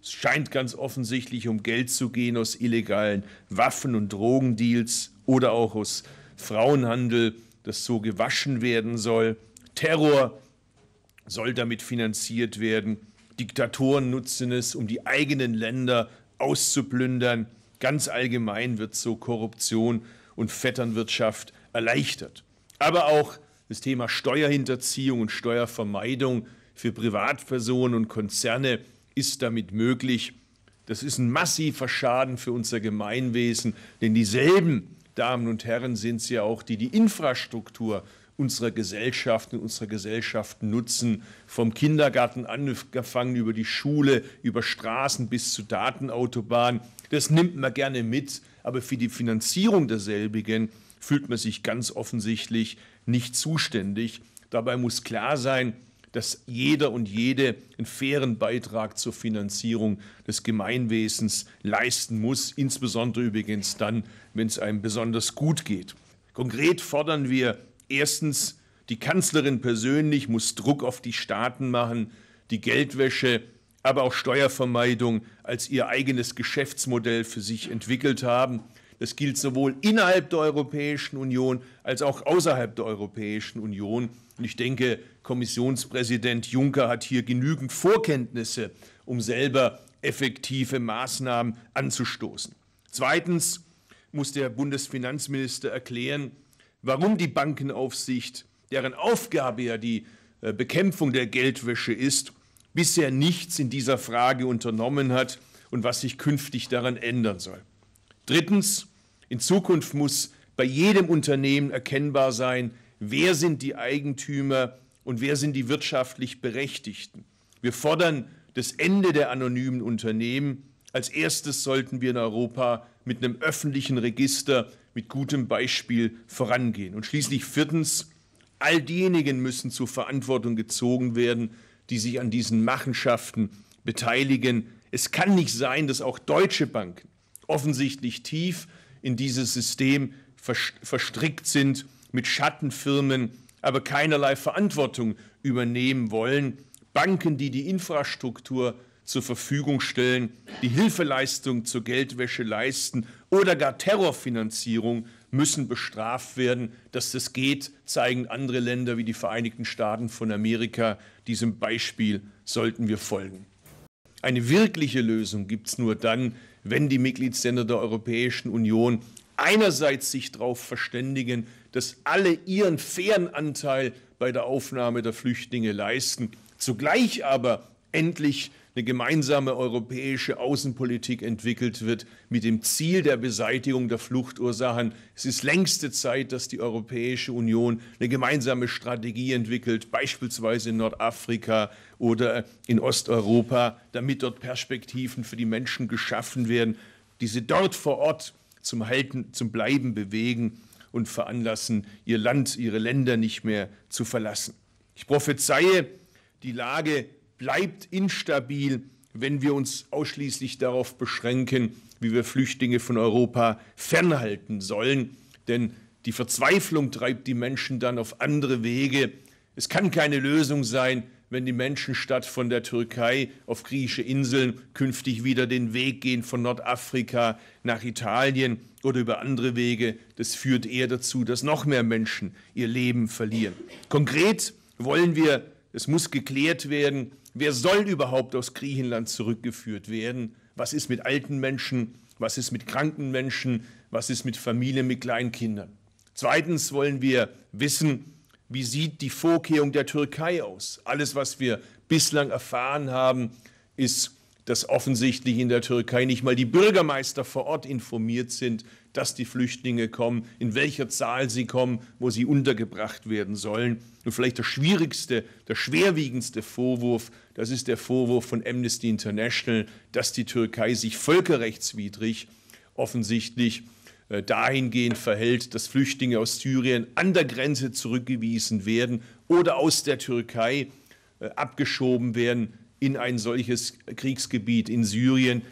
Es scheint ganz offensichtlich um Geld zu gehen aus illegalen Waffen- und Drogendeals oder auch aus Frauenhandel, das so gewaschen werden soll. Terror soll damit finanziert werden. Diktatoren nutzen es, um die eigenen Länder auszuplündern. Ganz allgemein wird so Korruption und Vetternwirtschaft erleichtert. Aber auch das Thema Steuerhinterziehung und Steuervermeidung für Privatpersonen und Konzerne ist damit möglich. Das ist ein massiver Schaden für unser Gemeinwesen, denn dieselben Damen und Herren sind es ja auch, die die Infrastruktur unserer Gesellschaften, unserer Gesellschaften nutzen, vom Kindergarten angefangen über die Schule, über Straßen bis zu Datenautobahnen. Das nimmt man gerne mit, aber für die Finanzierung derselbigen fühlt man sich ganz offensichtlich nicht zuständig. Dabei muss klar sein, dass jeder und jede einen fairen Beitrag zur Finanzierung des Gemeinwesens leisten muss, insbesondere übrigens dann, wenn es einem besonders gut geht. Konkret fordern wir erstens, die Kanzlerin persönlich muss Druck auf die Staaten machen, die Geldwäsche, aber auch Steuervermeidung als ihr eigenes Geschäftsmodell für sich entwickelt haben. Das gilt sowohl innerhalb der Europäischen Union als auch außerhalb der Europäischen Union. Und ich denke, Kommissionspräsident Juncker hat hier genügend Vorkenntnisse, um selber effektive Maßnahmen anzustoßen. Zweitens muss der Bundesfinanzminister erklären, warum die Bankenaufsicht, deren Aufgabe ja die äh, Bekämpfung der Geldwäsche ist, bisher nichts in dieser Frage unternommen hat und was sich künftig daran ändern soll. Drittens, in Zukunft muss bei jedem Unternehmen erkennbar sein, wer sind die Eigentümer und wer sind die wirtschaftlich Berechtigten. Wir fordern das Ende der anonymen Unternehmen. Als erstes sollten wir in Europa mit einem öffentlichen Register, mit gutem Beispiel vorangehen. Und schließlich viertens, all diejenigen müssen zur Verantwortung gezogen werden, die sich an diesen Machenschaften beteiligen. Es kann nicht sein, dass auch deutsche Banken offensichtlich tief in dieses System verstrickt sind mit Schattenfirmen, aber keinerlei Verantwortung übernehmen wollen. Banken, die die Infrastruktur zur Verfügung stellen, die Hilfeleistung zur Geldwäsche leisten oder gar Terrorfinanzierung müssen bestraft werden. Dass das geht, zeigen andere Länder wie die Vereinigten Staaten von Amerika. Diesem Beispiel sollten wir folgen. Eine wirkliche Lösung gibt es nur dann, wenn die Mitgliedsländer der Europäischen Union einerseits sich darauf verständigen, dass alle ihren fairen Anteil bei der Aufnahme der Flüchtlinge leisten, zugleich aber endlich eine gemeinsame europäische Außenpolitik entwickelt wird mit dem Ziel der Beseitigung der Fluchtursachen. Es ist längste Zeit, dass die Europäische Union eine gemeinsame Strategie entwickelt, beispielsweise in Nordafrika oder in Osteuropa, damit dort Perspektiven für die Menschen geschaffen werden, die sie dort vor Ort zum Halten, zum Bleiben bewegen und veranlassen, ihr Land, ihre Länder nicht mehr zu verlassen. Ich prophezeie, die Lage bleibt instabil, wenn wir uns ausschließlich darauf beschränken, wie wir Flüchtlinge von Europa fernhalten sollen. Denn die Verzweiflung treibt die Menschen dann auf andere Wege. Es kann keine Lösung sein, wenn die Menschen statt von der Türkei auf griechische Inseln künftig wieder den Weg gehen von Nordafrika nach Italien oder über andere Wege. Das führt eher dazu, dass noch mehr Menschen ihr Leben verlieren. Konkret wollen wir es muss geklärt werden, wer soll überhaupt aus Griechenland zurückgeführt werden? Was ist mit alten Menschen? Was ist mit kranken Menschen? Was ist mit Familien mit Kleinkindern? Zweitens wollen wir wissen, wie sieht die Vorkehrung der Türkei aus? Alles, was wir bislang erfahren haben, ist dass offensichtlich in der Türkei nicht mal die Bürgermeister vor Ort informiert sind, dass die Flüchtlinge kommen, in welcher Zahl sie kommen, wo sie untergebracht werden sollen. Und vielleicht der schwierigste, der schwerwiegendste Vorwurf, das ist der Vorwurf von Amnesty International, dass die Türkei sich völkerrechtswidrig offensichtlich äh, dahingehend verhält, dass Flüchtlinge aus Syrien an der Grenze zurückgewiesen werden oder aus der Türkei äh, abgeschoben werden, in ein solches Kriegsgebiet in Syrien